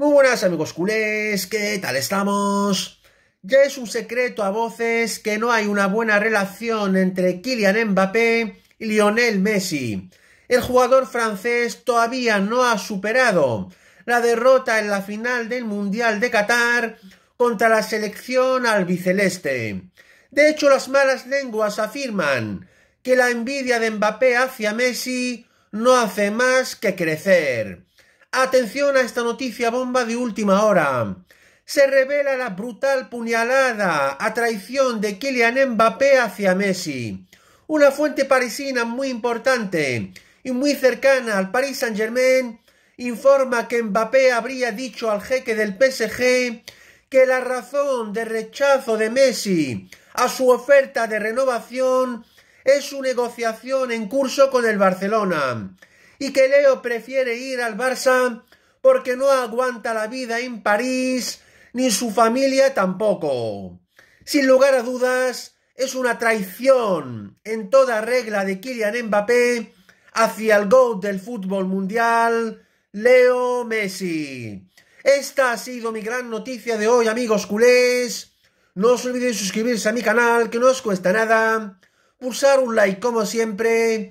Muy buenas amigos culés, ¿qué tal estamos? Ya es un secreto a voces que no hay una buena relación entre Kylian Mbappé y Lionel Messi. El jugador francés todavía no ha superado la derrota en la final del Mundial de Qatar contra la selección albiceleste. De hecho, las malas lenguas afirman que la envidia de Mbappé hacia Messi no hace más que crecer. Atención a esta noticia bomba de última hora. Se revela la brutal puñalada a traición de Kylian Mbappé hacia Messi. Una fuente parisina muy importante y muy cercana al Paris Saint-Germain informa que Mbappé habría dicho al jeque del PSG que la razón de rechazo de Messi a su oferta de renovación es su negociación en curso con el Barcelona y que Leo prefiere ir al Barça porque no aguanta la vida en París, ni su familia tampoco. Sin lugar a dudas, es una traición en toda regla de Kylian Mbappé hacia el GOAT del fútbol mundial, Leo Messi. Esta ha sido mi gran noticia de hoy, amigos culés. No os olvidéis suscribirse a mi canal, que no os cuesta nada. Pulsar un like como siempre